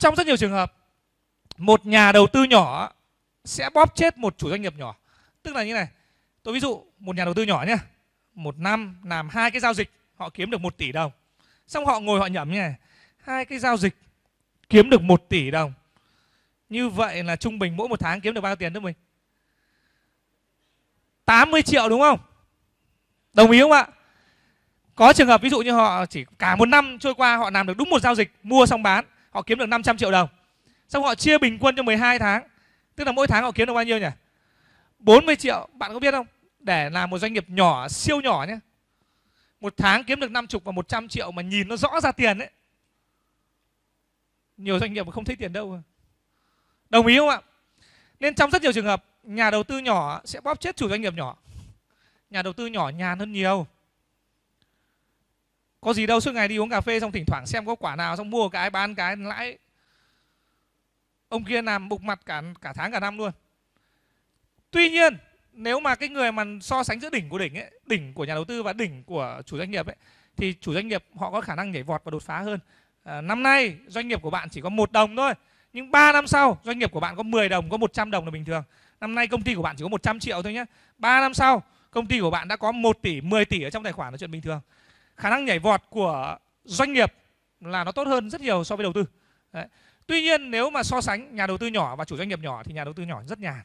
Trong rất nhiều trường hợp, một nhà đầu tư nhỏ sẽ bóp chết một chủ doanh nghiệp nhỏ. Tức là như này, tôi ví dụ một nhà đầu tư nhỏ nhé, một năm làm hai cái giao dịch, họ kiếm được một tỷ đồng. Xong họ ngồi họ nhẩm như này, hai cái giao dịch kiếm được một tỷ đồng. Như vậy là trung bình mỗi một tháng kiếm được bao nhiêu tiền nữa mình? 80 triệu đúng không? Đồng ý không ạ? Có trường hợp ví dụ như họ chỉ cả một năm trôi qua họ làm được đúng một giao dịch mua xong bán họ kiếm được 500 triệu đồng xong họ chia bình quân cho 12 tháng tức là mỗi tháng họ kiếm được bao nhiêu nhỉ 40 triệu bạn có biết không để làm một doanh nghiệp nhỏ siêu nhỏ nhé một tháng kiếm được 50 và 100 triệu mà nhìn nó rõ ra tiền đấy nhiều doanh nghiệp mà không thấy tiền đâu đồng ý không ạ nên trong rất nhiều trường hợp nhà đầu tư nhỏ sẽ bóp chết chủ doanh nghiệp nhỏ nhà đầu tư nhỏ nhàn hơn nhiều có gì đâu suốt ngày đi uống cà phê xong thỉnh thoảng xem có quả nào xong mua cái bán cái lãi ông kia làm bục mặt cả cả tháng cả năm luôn tuy nhiên nếu mà cái người mà so sánh giữa đỉnh của đỉnh ấy, đỉnh của nhà đầu tư và đỉnh của chủ doanh nghiệp ấy, thì chủ doanh nghiệp họ có khả năng nhảy vọt và đột phá hơn à, năm nay doanh nghiệp của bạn chỉ có một đồng thôi nhưng 3 năm sau doanh nghiệp của bạn có 10 đồng có 100 đồng là bình thường năm nay công ty của bạn chỉ có 100 triệu thôi nhé 3 năm sau công ty của bạn đã có 1 tỷ 10 tỷ ở trong tài khoản là chuyện bình thường khả năng nhảy vọt của doanh nghiệp là nó tốt hơn rất nhiều so với đầu tư Đấy. tuy nhiên nếu mà so sánh nhà đầu tư nhỏ và chủ doanh nghiệp nhỏ thì nhà đầu tư nhỏ rất nhàn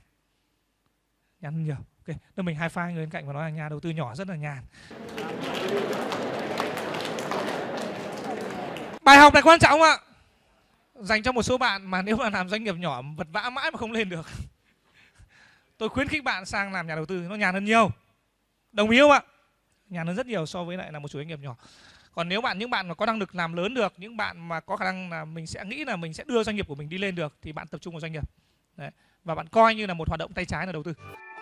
nhàn nhiều ok đưa mình hai file người bên cạnh và nói là nhà đầu tư nhỏ rất là nhàn bài học này quan trọng ạ dành cho một số bạn mà nếu mà làm doanh nghiệp nhỏ vật vã mãi mà không lên được tôi khuyến khích bạn sang làm nhà đầu tư nó nhàn hơn nhiều đồng ý không ạ nhàn hơn rất nhiều so với lại là một chủ doanh nghiệp nhỏ còn nếu bạn những bạn mà có năng lực làm lớn được những bạn mà có khả năng là mình sẽ nghĩ là mình sẽ đưa doanh nghiệp của mình đi lên được thì bạn tập trung vào doanh nghiệp Đấy. và bạn coi như là một hoạt động tay trái là đầu tư